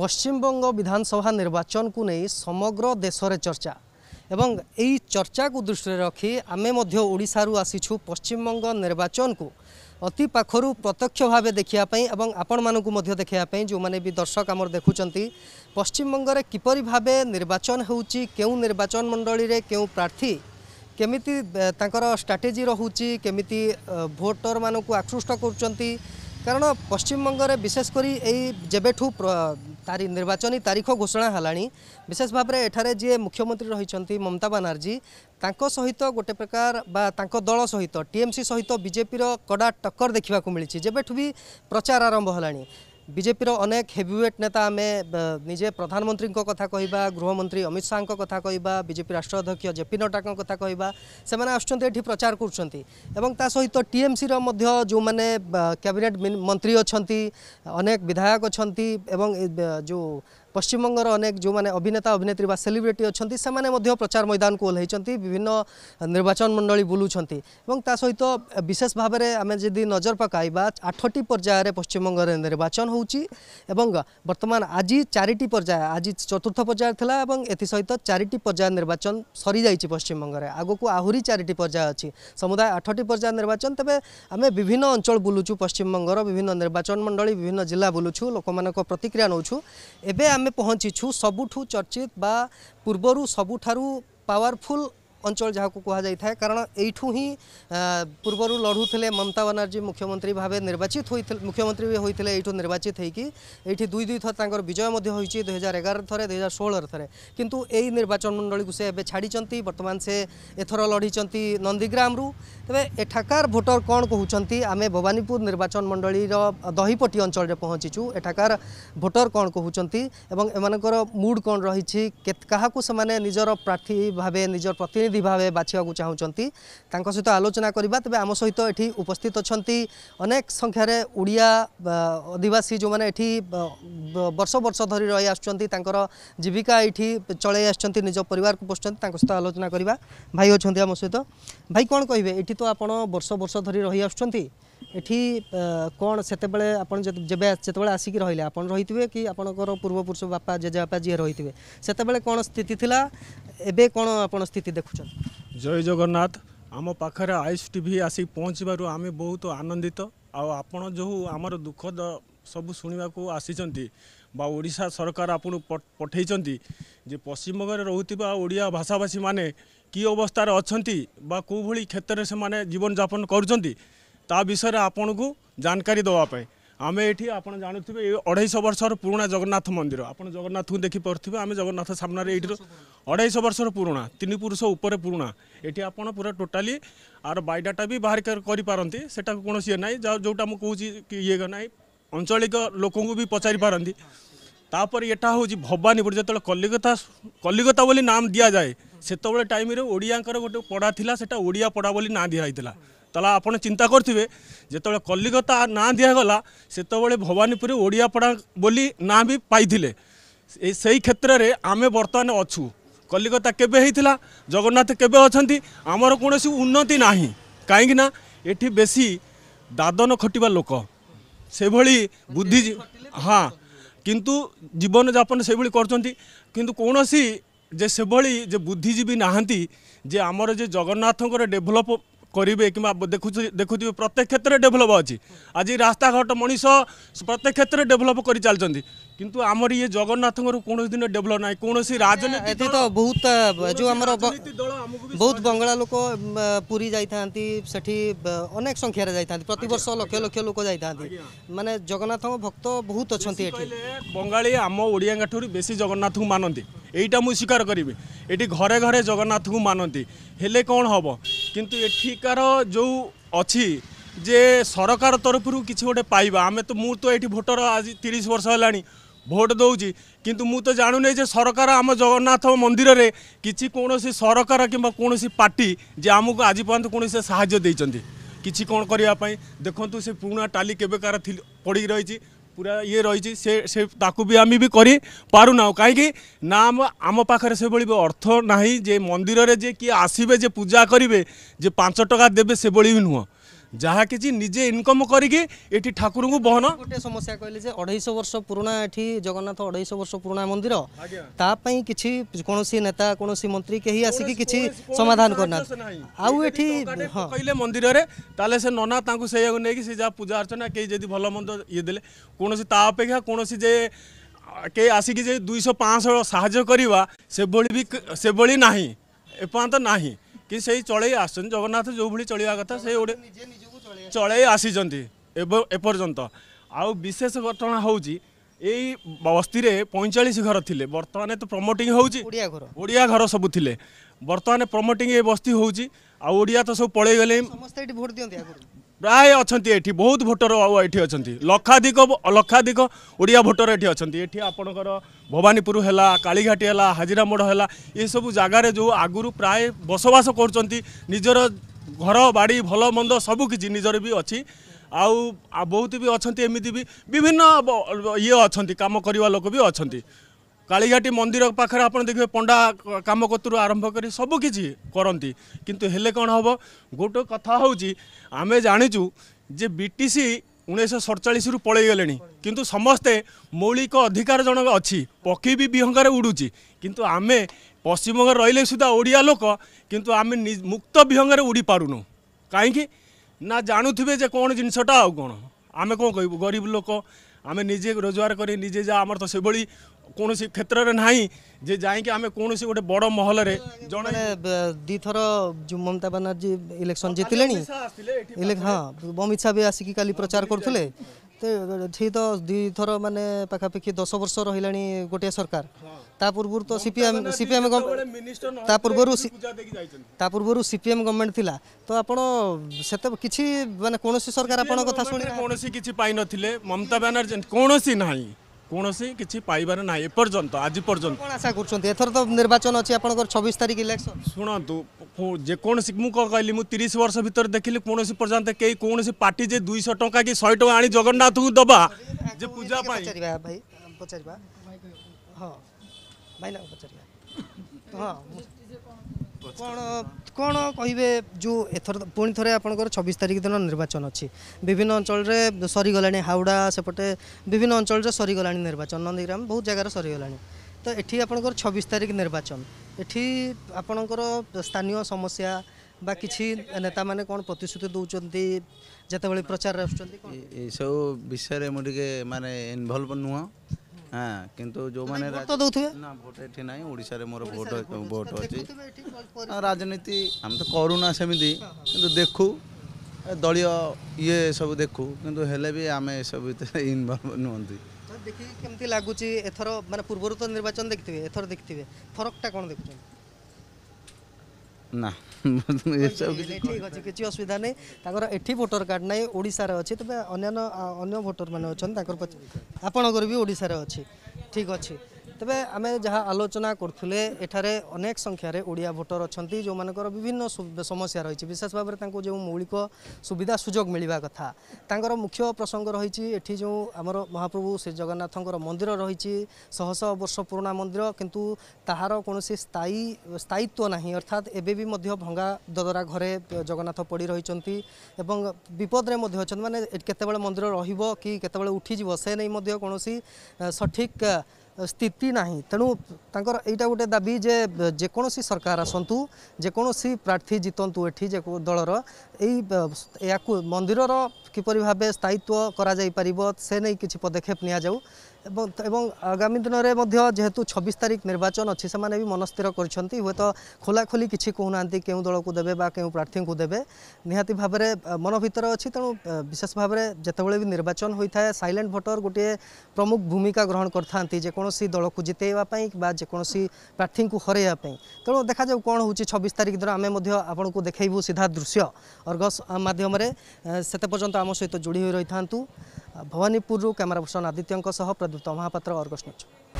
পশ্চিমবঙ্গ বিধানসভা নির্বাচনকু নেই সমগ্র দেশের চর্চা এবং এই চর্চাকু দৃষ্টি রাখি আমি মধ্য ওড়িশারু আসিছু পশ্চিমবঙ্গ নির্বাচনকু অতি পাখর প্রত্যক্ষ ভাবে দেখা এবং আপনার মধ্যে দেখা যে বি দর্শক আমার দেখুম পশ্চিমবঙ্গের কিপর ভাবে নির্বাচন হচ্ছে কেউ নির্বাচন মণ্ডলী কেউ প্রার্থী কেমিতি তাঁর স্ট্রাটেজি রয়েছে কেমিতি ভোটর মানুষ আকৃষ্ট করছেন কারণ পশ্চিমবঙ্গের বিশেষ করে এই যেবেঠু তার নির্বাচনী তারিখ ঘোষণা হলানি বিশেষ ভাবে এখানে যে মুখ্যমন্ত্রী রয়েছেন মমতা বানার্জী তাঙ্ক সহিত গোটে প্রকার বা তাঙ্ক দল সহিত টিএমসি সহিত বিজেপির কড়া টক্কর দেখা মিছে যেবেঠু বি প্রচার আরম্ভ হলানি ବିଜେପିର ଅନେକ ହେଭିୱେଟ୍ ନେତା ଆମେ ନିଜେ ପ୍ରଧାନମନ୍ତ୍ରୀଙ୍କ କଥା କହିବା ଗୃହମନ୍ତ୍ରୀ ଅମିତ ଶାହାଙ୍କ କଥା କହିବା ବିଜେପି ରାଷ୍ଟ୍ର ଅଧ୍ୟକ୍ଷ ଜେପି ନଡ୍ଡାଙ୍କ କଥା କହିବା ସେମାନେ ଆସୁଛନ୍ତି ଏଠି ପ୍ରଚାର କରୁଛନ୍ତି ଏବଂ ତା ସହିତ ଟିଏମ୍ସିର ମଧ୍ୟ ଯେଉଁମାନେ କ୍ୟାବିନେଟ୍ ମନ୍ତ୍ରୀ ଅଛନ୍ତି ଅନେକ ବିଧାୟକ ଅଛନ୍ତି ଏବଂ ଯେଉଁ পশ্চিমবঙ্গর অনেক যে মানে অভিনেতা অভিনেত্রী বা সেলিব্রিটি অনেক সে প্রচার ময়দানকু ওহ্লাইছেন বিভিন্ন নির্বাচন মণ্ডলী বুলুছেন এবং তা সহিত বিশেষ ভাবে আমি যদি নজর পকাইবা আঠটি পর্যায়ে পশ্চিমবঙ্গের নির্বাচন হচ্ছে এবং বর্তমান আজি চারিটি পর্যায়ে আজি চতুর্থ পর্যায়ে লা এবং এসহ চারিটি পর্যায়ে নির্বাচন সরি যাই পশ্চিমবঙ্গের আগুক আহরি চারিটি পর্যায়ে অছি সমুদায় আঠটি পর্যায়ে নির্বাচন তবে আমি বিভিন্ন অঞ্চল বুলুছু পশ্চিমবঙ্গর বিভিন্ন নির্বাচন মণ্ডলী বিভিন্ন জেলা বুলুছু লোক প্রতিক্রিয়া নেছু এবে আমি आम पहुँचीछु सबुठु चर्चित बा पूर्वर सबुठ पावरफुल অঞ্চল ଯାହାକୁ କୁହାଯାଇଥାଏ କାରଣ ଏଇଠୁ ହିଁ ପୂର୍ବରୁ ଲଢ଼ୁଥିଲେ ମମତା ବାନାର୍ଜୀ ମୁଖ୍ୟମନ୍ତ୍ରୀ ଭାବେ ନିର୍ବାଚିତ ହୋଇଥିଲେ ମୁଖ୍ୟମନ୍ତ୍ରୀ ବି ହୋଇଥିଲେ ଏଇଠୁ ନିର୍ବାଚିତ ହୋଇକି ଏଇଠି ଦୁଇ ଦୁଇ ଥର ତାଙ୍କର ବିଜୟ ମଧ୍ୟ ହୋଇଛି ଦୁଇ ହଜାର ଏଗାର ଥରେ ଦୁଇ ହଜାର ଷୋହଳରେ ଥରେ କିନ୍ତୁ ଏଇ ନିର୍ବାଚନ ମଣ୍ଡଳୀକୁ ସେ ଏବେ ଛାଡ଼ିଛନ୍ତି ବର୍ତ୍ତମାନ ସେ ଏଥର ଲଢ଼ିଛନ୍ତି ନନ୍ଦୀଗ୍ରାମରୁ ତେବେ ଏଠାକାର ଭୋଟର କ'ଣ କହୁଛନ୍ତି ଆମେ ଭବାନୀପୁର ନିର୍ବାଚନ ମଣ୍ଡଳୀର ଦହିପଟି ଅଞ୍ଚଳରେ ପହଞ୍ଚିଛୁ ଏଠାକାର ଭୋଟର କ'ଣ କହୁଛନ୍ତି ଏବଂ ଏମାନଙ୍କର ମୁଡ୍ କ'ଣ ରହିଛି କାହାକୁ ସେମାନେ ନିଜର ପ୍ରାର୍ଥୀ ଭାବେ ନିଜର ପ୍ରତିନିଧି ପ୍ରତିନିଧି ଭାବେ ବାଛିବାକୁ ଚାହୁଁଛନ୍ତି ତାଙ୍କ ସହିତ ଆଲୋଚନା କରିବା ତେବେ ଆମ ସହିତ ଏଠି ଉପସ୍ଥିତ ଅଛନ୍ତି ଅନେକ ସଂଖ୍ୟାରେ ଓଡ଼ିଆ ଅଧିବାସୀ ଯେଉଁମାନେ ଏଠି ବର୍ଷ ବର୍ଷ ଧରି ରହି ଆସୁଛନ୍ତି ତାଙ୍କର ଜୀବିକା ଏଇଠି ଚଳେଇ ଆସୁଛନ୍ତି ନିଜ ପରିବାରକୁ ପୋଷୁଛନ୍ତି ତାଙ୍କ ସହିତ ଆଲୋଚନା କରିବା ଭାଇ ଅଛନ୍ତି ଆମ ସହିତ ଭାଇ କ'ଣ କହିବେ ଏଠି ତ ଆପଣ ବର୍ଷ ବର୍ଷ ଧରି ରହି ଏଠି କ'ଣ ସେତେବେଳେ ଆପଣ ଯେବେ ଯେତେବେଳେ ଆସିକି ରହିଲେ ଆପଣ ରହିଥିବେ କି ଆପଣଙ୍କର ପୂର୍ବପୁରୁଷ ବାପା ଜେଜେବାପା ଯିଏ ରହିଥିବେ ସେତେବେଳେ କ'ଣ ସ୍ଥିତି ଥିଲା ଏବେ କ'ଣ ଆପଣ ସ୍ଥିତି ଦେଖୁଛନ୍ତି ଜୟ ଜଗନ୍ନାଥ ଆମ ପାଖରେ ଆୟୁଷ ଟିଭି ଆସି ପହଞ୍ଚିବାରୁ ଆମେ ବହୁତ ଆନନ୍ଦିତ ଆଉ ଆପଣ ଯେଉଁ ଆମର ଦୁଃଖ ସବୁ ଶୁଣିବାକୁ ଆସିଛନ୍ତି ବା ଓଡ଼ିଶା ସରକାର ଆପଣଙ୍କୁ ପଠାଇଛନ୍ତି ଯେ ପଶ୍ଚିମବଙ୍ଗରେ ରହୁଥିବା ଓଡ଼ିଆ ଭାଷାଭାଷୀମାନେ କି ଅବସ୍ଥାରେ ଅଛନ୍ତି ବା କେଉଁଭଳି କ୍ଷେତ୍ରରେ ସେମାନେ ଜୀବନଯାପନ କରୁଛନ୍ତି ତା ବିଷୟରେ ଆପଣଙ୍କୁ ଜାଣକାରୀ ଦେବା ପାଇଁ ଆମେ ଏଠି ଆପଣ ଜାଣୁଥିବେ ଏ ଅଢ଼େଇଶହ ବର୍ଷର ପୁରୁଣା ଜଗନ୍ନାଥ ମନ୍ଦିର ଆପଣ ଜଗନ୍ନାଥଙ୍କୁ ଦେଖିପାରୁଥିବେ ଆମେ ଜଗନ୍ନାଥ ସାମ୍ନାରେ ଏଇଠି ଅଢ଼େଇଶହ ବର୍ଷର ପୁରୁଣା ତିନି ପୁରୁଷ ଉପରେ ପୁରୁଣା ଏଠି ଆପଣ ପୁରା ଟୋଟାଲି ଆର ବାଇଡ଼ାଟା ବି ବାହାର କରିପାରନ୍ତି ସେଟା କୌଣସି ଇଏ ନାହିଁ ଯେଉଁଟା ମୁଁ କହୁଛି ଇଏ ନାହିଁ ଆଞ୍ଚଳିକ ଲୋକଙ୍କୁ ବି ପଚାରି ପାରନ୍ତି ତାପରେ ଏଟା ହେଉଛି ଭବାନୀପୁର ଯେତେବେଳେ କଲିକତା କଲିକତା ବୋଲି ନାମ ଦିଆଯାଏ ସେତେବେଳେ ଟାଇମ୍ରେ ଓଡ଼ିଆଙ୍କର ଗୋଟେ ପଢ଼ା ଥିଲା ସେଟା ଓଡ଼ିଆ ପଢ଼ା ବୋଲି ନାଁ ଦିଆହେଇଥିଲା ତାହେଲେ ଆପଣ ଚିନ୍ତା କରିଥିବେ ଯେତେବେଳେ କଲିକତା ନାଁ ଦିଆଗଲା ସେତେବେଳେ ଭବାନୀପୁର ଓଡ଼ିଆପଡ଼ା ବୋଲି ନାଁ ବି ପାଇଥିଲେ ସେଇ କ୍ଷେତ୍ରରେ ଆମେ ବର୍ତ୍ତମାନ ଅଛୁ କଲିକତା କେବେ ହେଇଥିଲା ଜଗନ୍ନାଥ କେବେ ଅଛନ୍ତି ଆମର କୌଣସି ଉନ୍ନତି ନାହିଁ କାହିଁକି ନା ଏଠି ବେଶୀ ଦାଦନ ଖଟିବା ଲୋକ ସେଭଳି ବୁଦ୍ଧି ହଁ କିନ୍ତୁ ଜୀବନଯାପନ ସେଭଳି କରୁଛନ୍ତି କିନ୍ତୁ କୌଣସି ଯେ ସେଭଳି ଯେ ବୁଦ୍ଧିଜୀବୀ ନାହାନ୍ତି ଯେ ଆମର ଯେ ଜଗନ୍ନାଥଙ୍କର ଡେଭଲପ করবে কিংবা দেখুথিবে প্রত্যেক ক্ষেত্রে ডেভেলপ অছি আজ রাস্তাঘাট মানুষ প্রত্যেক ক্ষেত্রে ডেভেলপ করে চালছেন কিন্তু আমার ইয়ে জগন্নাথঙ্কর কৌশি দিন ডেভেলপ না কৌশি রাজনীতি এতে তো বহুত যে আমার বহুত বঙ্গলা লোক পুরী যাই থাকে সেটি অনেক সংখ্যার যাই থাকে প্রতবর্ষ লক্ষ লক্ষ লোক যাই থাকে মানে জগন্নাথঙ্ক ভক্ত বহুত অনেক এটি বঙ্গালী আম ওড়িয়া ঠার বেশি জগন্নাথ মানতে এইটা মু স্বীকার করবি এটি ঘরে ঘরে জগন্নাথ মানতে হলে কম হব কিন্তু এঠিকার যে যে সরকার ସରକାର কিছু গোটে পাইবা আমি তো ତ ମୁଁ ତ ଏଠି ଭୋଟର ଆଜି ତିରିଶ ବର୍ଷ ভোট দৌছি কিন্তু মু তো জাণুনি যে সরকার আমার জগন্নাথ মন্দিরের কিছু কোণী সরকার কিংবা কোণী পার্টি যে আমি আজ পর্যন্ত কোণী সাহায্য দিয়েছেন কিছু কোণ করা দেখুন সে পুরোনা টালি কেবেকার পড়ি রয়েছে ପୁରା ଇଏ ରହିଛି ସେ ସେ ତାକୁ ବି ଆମେ ବି କରିପାରୁନାହୁଁ କାହିଁକି ନା ଆମ ଆମ ପାଖରେ ସେଭଳି ବି ଅର୍ଥ ନାହିଁ ଯେ ମନ୍ଦିରରେ ଯେ କିଏ ଆସିବେ ଯେ ପୂଜା କରିବେ ଯେ ପାଞ୍ଚ ଟଙ୍କା ଦେବେ ସେଭଳି ବି ନୁହଁ ଯାହା କିଛି ନିଜେ ଇନକମ୍ କରିକି ଏଠି ଠାକୁରଙ୍କୁ ବହନ ଗୋଟେ ସମସ୍ୟା କହିଲେ ଯେ ଅଢ଼େଇଶହ ବର୍ଷ ପୁରୁଣା ଏଠି ଜଗନ୍ନାଥ ଅଢ଼େଇଶହ ବର୍ଷ ପୁରୁଣା ମନ୍ଦିର ତା ପାଇଁ କିଛି କୌଣସି ନେତା କୌଣସି ମନ୍ତ୍ରୀ କେହି ଆସିକି କିଛି ସମାଧାନ କରିନାହାନ୍ତି ଆଉ ଏଠି କହିଲେ ମନ୍ଦିରରେ ତାହେଲେ ସେ ନନା ତାଙ୍କୁ ସେଇଆକୁ ନେଇକି ସେ ଯାହା ପୂଜା ଅର୍ଚ୍ଚନା କେହି ଯଦି ଭଲ ମନ୍ଦ ଇଏ ଦେଲେ କୌଣସି ତା ଅପେକ୍ଷା କୌଣସି ଯେ କେହି ଆସିକି ଯେ ଦୁଇଶହ ପାଞ୍ଚଶହ ସାହାଯ୍ୟ କରିବା ସେଭଳି ବି ସେଭଳି ନାହିଁ ଏପର୍ଯ୍ୟନ୍ତ ନାହିଁ କି ସେଇ ଚଳେଇ ଆସୁଛନ୍ତି ଜଗନ୍ନାଥ ଯେଉଁଭଳି ଚଳିବା କଥା ସେ ଗୋଟେ ଚଳେଇ ଆସିଛନ୍ତି ଏପର୍ଯ୍ୟନ୍ତ ଆଉ ବିଶେଷ ଘଟଣା ହେଉଛି ଏଇ ବସ୍ତିରେ ପଇଁଚାଳିଶ ଘର ଥିଲେ ବର୍ତ୍ତମାନ ତ ପ୍ରମୋଟିଂ ହେଉଛି ଓଡ଼ିଆ ଘର ସବୁ ଥିଲେ ବର୍ତ୍ତମାନ ପ୍ରମୋଟିଂ ଏ ବସ୍ତି ହେଉଛି ଆଉ ଓଡ଼ିଆ ତ ସବୁ ପଳେଇଗଲେ ପ୍ରାୟ ଅଛନ୍ତି ଏଠି ବହୁତ ଭୋଟର ଆଉ ଏଠି ଅଛନ୍ତି ଲକ୍ଷାଧିକ ଲକ୍ଷାଧିକ ଓଡ଼ିଆ ଭୋଟର ଏଠି ଅଛନ୍ତି ଏଠି ଆପଣଙ୍କର ଭବାନୀପୁର ହେଲା କାଳିଘାଟି ହେଲା ହାଜିରାମଡ଼ ହେଲା ଏସବୁ ଜାଗାରେ ଯେଉଁ ଆଗରୁ ପ୍ରାୟ ବସବାସ କରୁଛନ୍ତି ନିଜର ଘର ବାଡ଼ି ଭଲ ମନ୍ଦ ସବୁ କିଛି ନିଜର ବି ଅଛି ଆଉ ବହୁତ ବି ଅଛନ୍ତି ଏମିତି ବି ବିଭିନ୍ନ ଇଏ ଅଛନ୍ତି କାମ କରିବା ଲୋକ ବି ଅଛନ୍ତି କାଳିଘାଟି ମନ୍ଦିର ପାଖରେ ଆପଣ ଦେଖିବେ ପଣ୍ଡା କାମ କତୁରୁ ଆରମ୍ଭ କରି ସବୁକିଛି କରନ୍ତି କିନ୍ତୁ ହେଲେ କ'ଣ ହେବ ଗୋଟେ କଥା ହେଉଛି ଆମେ ଜାଣିଛୁ ଯେ ବି ଟି ସି ଉଣେଇଶହ ସଡ଼ଚାଳିଶରୁ ପଳେଇଗଲେଣି କିନ୍ତୁ ସମସ୍ତେ ମୌଳିକ ଅଧିକାର ଜଣକ ଅଛି ପକ୍ଷୀ ବି ବିହଙ୍ଗାରେ ଉଡ଼ୁଛି କିନ୍ତୁ ଆମେ ପଶ୍ଚିମବଙ୍ଗରେ ରହିଲେ ସୁଦ୍ଧା ଓଡ଼ିଆ ଲୋକ କିନ୍ତୁ ଆମେ ମୁକ୍ତ ବିହଙ୍ଗାରେ ଉଡ଼ି ପାରୁନୁ କାହିଁକି ନା ଜାଣୁଥିବେ ଯେ କ'ଣ ଜିନିଷଟା ଆଉ କ'ଣ ଆମେ କ'ଣ କହିବୁ ଗରିବ ଲୋକ আমি ନିଜେ ରୋଜଗାର କରି ନିଜେ ଯାହା ଆମର ତ ସେଭଳି କୌଣସି କ୍ଷେତ୍ରରେ ନାହିଁ ଯେ ଯାଇକି ଆମେ କୌଣସି ଗୋଟେ ବଡ଼ ମହଲରେ ଜଣେ ଦୁଇଥର ମମତା ବାନାର୍ଜୀ ଇଲେକ୍ସନ୍ ଜିତିଲେଣି ହଁ ଅମିତ ଶାହା ବି ଆସିକି କାଲି ପ୍ରଚାର କରୁଥିଲେ ଏଠି ତ ଦୁଇଥର ମାନେ ପାଖାପାଖି ଦଶ ବର୍ଷ ରହିଲାଣି ଗୋଟିଏ ସରକାର ତା ପୂର୍ବରୁ ତ ସିପିଏମ୍ ସିପିଏମ୍ ତା ପୂର୍ବରୁ ତା ପୂର୍ବରୁ ସିପିଏମ୍ ଗଭର୍ଣ୍ଣମେଣ୍ଟ ଥିଲା ତ ଆପଣ ସେତେ କିଛି ମାନେ କୌଣସି ସରକାର ଆପଣଙ୍କ କଥା ଶୁଣି କୌଣସି କିଛି ପାଇନଥିଲେ ମମତା ବାନାର୍ଜୀ କୌଣସି ନାହିଁ কোণী কিছু পাইবার না এপর্যন্ত আজ পর্যন্ত কোন আশা করছেন এথর তো নির্বাচন অছি আপনার 26 তারিখ ইলেকশন শুনন্তু যে যেকোন মু কইলি মু 30 বর্ষ ভিতর দেখিলি কোণী পর্যন্ত কে কোণী পার্টি যে 200 টাকা কি 100 টাকা আনি জগন্নাথ জগন্নাথকু দবা যে পূজা পাই ভাই পচারা হ্যাঁ ভাই না পচারা হ্যাঁ କ'ଣ କ'ଣ କହିବେ ଯେଉଁ ଏଥର ପୁଣି ଥରେ ଆପଣଙ୍କର ଛବିଶ ତାରିଖ ଦିନ ନିର୍ବାଚନ ଅଛି ବିଭିନ୍ନ ଅଞ୍ଚଳରେ ସରିଗଲାଣି ହାଉଡ଼ା ସେପଟେ ବିଭିନ୍ନ ଅଞ୍ଚଳରେ ସରିଗଲାଣି ନିର୍ବାଚନ ନନ୍ଦୀଗ୍ରାମ ବହୁତ ଜାଗାରେ ସରିଗଲାଣି ତ ଏଠି ଆପଣଙ୍କର ଛବିଶ ତାରିଖ ନିର୍ବାଚନ ଏଠି ଆପଣଙ୍କର ସ୍ଥାନୀୟ ସମସ୍ୟା বা কিছু নেতা মানে কোণ প্রতিশ্রুতি দৌঁতি যেতবে প্রচার আসছেন এইসব বিষয়ে মু টিকি মানে ইনভলভ নুহ হ্যাঁ କିନ୍ତୁ ଯେଉଁମାନେ ନା ଭୋଟ ଏଠି ନାହିଁ ଓଡ଼ିଶାରେ ମୋର ଭୋଟ ଭୋଟ ଅଛି ରାଜନୀତି ଆମେ ତ କରୁନା ସେମିତି କିନ୍ତୁ ଦେଖୁ ଦଳୀୟ ଇଏ ସବୁ ଦେଖୁ କିନ୍ତୁ ହେଲେ ବି ଆମେ ଏସବୁ ଭିତରେ ଇନଭଲ୍ଭ ନୁହନ୍ତି ଦେଖିକି କେମିତି ଲାଗୁଛି ଏଥର ମାନେ ପୂର୍ବରୁ ତ ନିର୍ବାଚନ ଦେଖିଥିବେ ଏଥର ଦେଖିଥିବେ ଫରକଟା କ'ଣ ଦେଖୁଛନ୍ତି ନା କିଛି ଅସୁବିଧା ନାହିଁ ତାଙ୍କର ଏଠି ଭୋଟର କାର୍ଡ ନାହିଁ ଓଡ଼ିଶାରେ ଅଛି ତେବେ ଅନ୍ୟାନ୍ୟ ଅନ୍ୟ ଭୋଟର ଅଛନ୍ତି ତାଙ୍କର ଆପଣଙ୍କର ବି ଓଡ଼ିଶାରେ ଅଛି ଠିକ ଅଛି তবে আমি যা আলোচনা করুলে এখানে অনেক সংখ্যার ওড়িয়া ভোটর অনেক যার বিভিন্ন সমস্যা রয়েছে বিশেষ ভাবে তাঁর যে মৌলিক সুবিধা সুযোগ মিলবা কথা তাঁর মুখ্য প্রসঙ্গ রয়েছে এটি যে আমার মহাপ্রভু শ্রী জগন্নাথঙ্কর মন্দির রয়েছে শহশ বর্ষ পুরোনা মন্দির কিন্তু তাহার কৌশি স্থায়ী স্থায়িত্ব না অর্থাৎ এবেবি ভঙ্গা দদরা ঘরে জগন্নাথ পড়ি রয়েছেন এবং বিপদরে অনেক মানে কেতবে মন্দির রহব কি কেতবে উঠিযোগ সে নেই কোণী সঠিক ସ୍ଥିତି ନାହିଁ ତେଣୁ ତାଙ୍କର ଏଇଟା ଗୋଟେ ଦାବି ଯେ ଯେକୌଣସି ସରକାର ଆସନ୍ତୁ ଯେକୌଣସି ପ୍ରାର୍ଥୀ ଜିତନ୍ତୁ ଏଠି ଯେ ଦଳର ଏଇ ଏହାକୁ ମନ୍ଦିରର କିପରି ଭାବେ ସ୍ଥାୟୀତ୍ୱ କରାଯାଇପାରିବ ସେ ନେଇ କିଛି ପଦକ୍ଷେପ ନିଆଯାଉ এবং ଆଗାମୀ ଦିନରେ ମଧ୍ୟ ଯେହେତୁ ଛବିଶ ତାରିଖ ନିର୍ବାଚନ ଅଛି ସେମାନେ ବି ମନସ୍ଥିର କରିଛନ୍ତି ହୁଏତ ଖୋଲାଖୋଲି କିଛି କହୁନାହାନ୍ତି କେଉଁ ଦଳକୁ ଦେବେ ବା କେଉଁ ପ୍ରାର୍ଥୀଙ୍କୁ ଦେବେ ନିହାତି ଭାବରେ ମନ ଭିତରେ ଅଛି ତେଣୁ ବିଶେଷ ଭାବରେ ଯେତେବେଳେ ବି ନିର୍ବାଚନ ହୋଇଥାଏ ସାଇଲେଣ୍ଟ ଭୋଟର ଗୋଟିଏ ପ୍ରମୁଖ ଭୂମିକା ଗ୍ରହଣ କରିଥାନ୍ତି ଯେକୌଣସି ଦଳକୁ ଜିତେଇବା ପାଇଁ ବା ଯେକୌଣସି ପ୍ରାର୍ଥୀଙ୍କୁ ହରାଇବା ପାଇଁ ତେଣୁ ଦେଖାଯାଉ କ'ଣ ହେଉଛି ଛବିଶ ତାରିଖ ଦିନ ଆମେ ମଧ୍ୟ ଆପଣଙ୍କୁ ଦେଖାଇବୁ ସିଧା ଦୃଶ୍ୟ ଅର୍ଗସ୍ ମାଧ୍ୟମରେ ସେତେ ପର୍ଯ୍ୟନ୍ତ ଆମ ସହିତ ଯୋଡ଼ି ହୋଇ ରହିଥାନ୍ତୁ भवानीपुरु क्यमेरा पर्सन आदित्यदीप्त महापत्र अर्गस्च